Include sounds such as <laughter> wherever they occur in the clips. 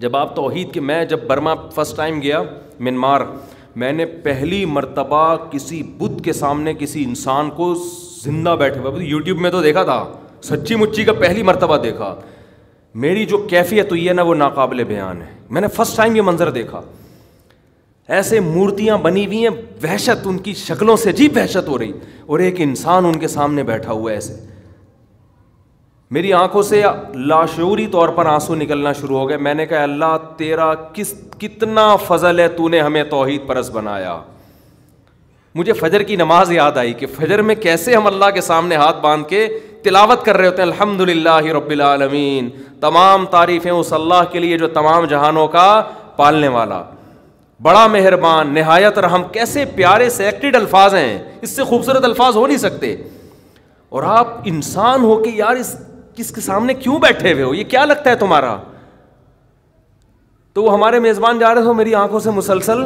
जब आप तोहहीद के मैं जब बर्मा फ़र्स्ट टाइम गया म्यांमार मैंने पहली मरतबा किसी बुद्ध के सामने किसी इंसान को जिंदा बैठे हुए यूट्यूब में तो देखा था सच्ची मुच्ची का पहली मरतबा देखा मेरी जो कैफियत हुई है ना वो नाकाबिल बयान है मैंने फ़र्स्ट टाइम ये मंज़र देखा ऐसे मूर्तियां बनी हुई हैं वहशत उनकी शक्लों से जी वहशत हो रही और एक इंसान उनके सामने बैठा हुआ है ऐसे मेरी आंखों से लाशूरी तौर पर आंसू निकलना शुरू हो गए मैंने कहा अल्लाह तेरा किस कितना फजल है तूने हमें तोहहीद परस बनाया मुझे फजर की नमाज याद आई कि फजर में कैसे हम अल्लाह के सामने हाथ बांध के तिलावत कर रहे होते हैं अल्हम्दुलिल्लाह रबालमीन तमाम तारीफ़ें उस अल्लाह के लिए जो तमाम जहानों का पालने वाला बड़ा मेहरबान नहायत रहम कैसे प्यारे सेलेक्टेड अल्फाज हैं इससे खूबसूरत अल्फाज हो नहीं सकते और आप इंसान हो के यार इस किसके सामने क्यों बैठे हुए हो ये क्या लगता है तुम्हारा तो वो हमारे मेज़बान जा रहे थे मेरी आंखों से मुसलसल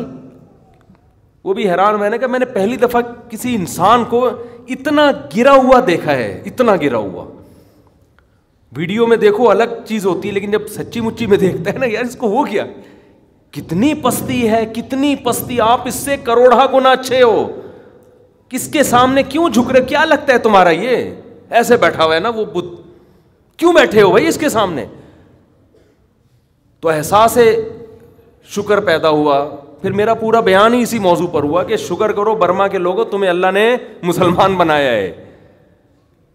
वो भी हैरान मैंने कहा मैंने पहली दफ़ा किसी इंसान को इतना गिरा हुआ देखा है इतना गिरा हुआ वीडियो में देखो अलग चीज़ होती है लेकिन जब सच्ची मुच्ची में देखता है ना यार इसको हो गया कितनी पस्ती है कितनी पस्ती आप इससे करोड़ा गुना अच्छे हो किसके सामने क्यों झुक रहे क्या लगता है तुम्हारा ये ऐसे बैठा हुआ है ना वो बुद्ध क्यों बैठे हो भाई इसके सामने तो एहसास शुक्र पैदा हुआ फिर मेरा पूरा बयान ही इसी मौजू पर हुआ कि शुक्र करो बर्मा के लोगों तुम्हें अल्लाह ने मुसलमान बनाया है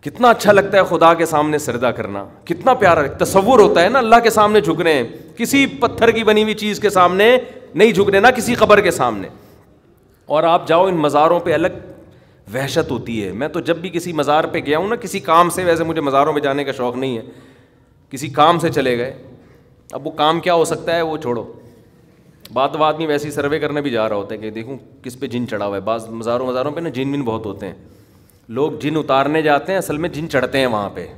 कितना अच्छा लगता है खुदा के सामने सरदा करना कितना प्यारा तस्वुर होता है ना अल्लाह के सामने झुक रहे हैं किसी पत्थर की बनी हुई चीज़ के सामने नहीं झुक रहे ना किसी कबर के सामने और आप जाओ इन मज़ारों पे अलग वहशत होती है मैं तो जब भी किसी मज़ार पे गया हूँ ना किसी काम से वैसे मुझे मज़ारों में जाने का शौक़ नहीं है किसी काम से चले गए अब वो काम क्या हो सकता है वो छोड़ो बात वो तो आदमी वैसे ही सर्वे करने भी जा रहा होता है कि देखूँ किस पे जिन चढ़ा हुआ है बाज़ मज़ारों मज़ारों पर ना जिन विन बहुत होते हैं लोग जिन उतारने जाते हैं असल में जिन चढ़ते हैं वहाँ पर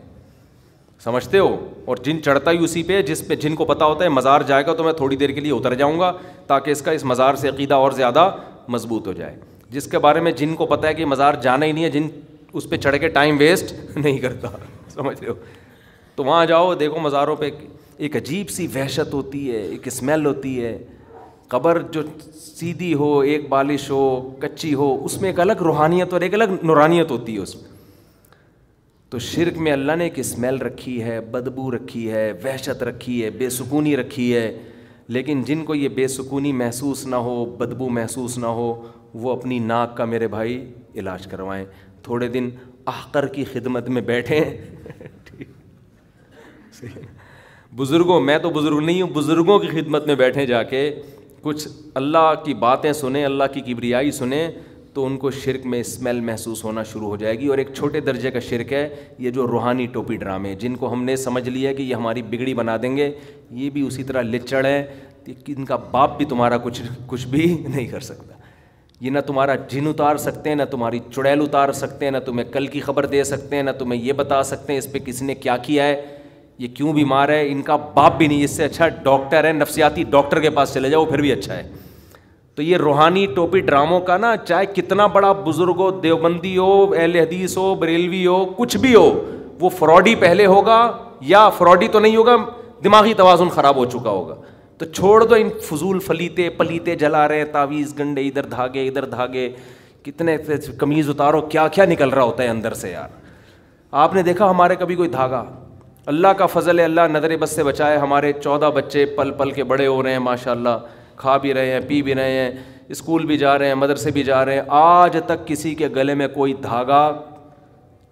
समझते हो और जिन चढ़ता ही उसी पे जिस पे जिनको पता होता है मज़ार जाएगा तो मैं थोड़ी देर के लिए उतर जाऊँगा ताकि इसका इस मज़ार से अकीदा और ज़्यादा मजबूत हो जाए जिसके बारे में जिनको पता है कि मज़ार जाना ही नहीं है जिन उस पर चढ़ के टाइम वेस्ट <laughs> नहीं करता समझ रहे हो तो वहाँ जाओ देखो मज़ारों पर एक अजीब सी वहशत होती है एक स्मेल होती है कबर जो सीधी हो एक बालिश हो कच्ची हो उसमें एक अलग रूहानियत और एक अलग नुरानियत होती है उसमें तो शिरक में अल्लाह ने एक स्मेल रखी है बदबू रखी है वहशत रखी है बेसुकूनी रखी है लेकिन जिनको ये बेसुकूनी महसूस ना हो बदबू महसूस ना हो वो अपनी नाक का मेरे भाई इलाज करवाएं थोड़े दिन आहकर की खिदमत में बैठें ठीक बुज़ुर्गों मैं तो बुज़ुर्ग नहीं हूँ बुज़ुर्गों की खिदमत में बैठे जाके कुछ अल्लाह की बातें सुने अल्लाह की किबरियाई सुने तो उनको शिरक में स्मेल महसूस होना शुरू हो जाएगी और एक छोटे दर्जे का शिरक है ये जो रूहानी टोपी ड्रामे जिनको हमने समझ लिया कि ये हमारी बिगड़ी बना देंगे ये भी उसी तरह लिचड़ है इनका बाप भी तुम्हारा कुछ कुछ भी <laughs> नहीं कर सकता ये ना तुम्हारा जिन उतार सकते हैं ना तुम्हारी चुड़ैल उतार सकते हैं ना तुम्हें कल की खबर दे सकते हैं ना तुम्हें ये बता सकते हैं इस पर किसी ने क्या किया है ये क्यों बीमार है इनका बाप भी नहीं इससे अच्छा डॉक्टर है नफसियाती डॉक्टर के पास चले जाओ फिर भी अच्छा है तो ये रूहानी टोपी ड्रामों का ना चाहे कितना बड़ा बुजुर्ग हो देवबंदी हो अहल हदीस हो बरेलवी हो कुछ भी हो वो फ्रॉडी पहले होगा या फ्रॉडी तो नहीं होगा दिमागी तोज़ुन ख़राब हो चुका होगा तो छोड़ दो इन फजूल फलीते पलीते जला रहे तावीज़ गंडे इधर धागे इधर धागे कितने कमीज़ उतारो क्या क्या निकल रहा होता है अंदर से यार आपने देखा हमारे कभी कोई धागा अल्लाह का फजल है अल्लाह नदर बस से बचाए हमारे चौदह बच्चे पल पल के बड़े हो रहे हैं माशाला खा भी रहे हैं पी भी रहे हैं स्कूल भी जा रहे हैं मदरसे भी जा रहे हैं आज तक किसी के गले में कोई धागा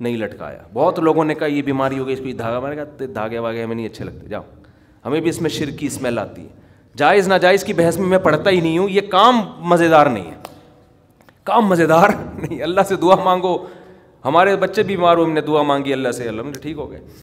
नहीं लटकाया बहुत लोगों ने कहा ये बीमारी हो गई इस इसको धागा मैंने धागे वागे हमें नहीं अच्छे लगते जाओ हमें भी इसमें शिर की स्मेल आती है जायज़ नाजायज़ की बहस में मैं पढ़ता ही नहीं हूँ ये काम मज़ेदार नहीं है काम मज़ेदार <laughs> नहीं अल्लाह से दुआ मांगो हमारे बच्चे बीमार हो हमने दुआ मांगी अल्लाह से अल्लाह ठीक हो गए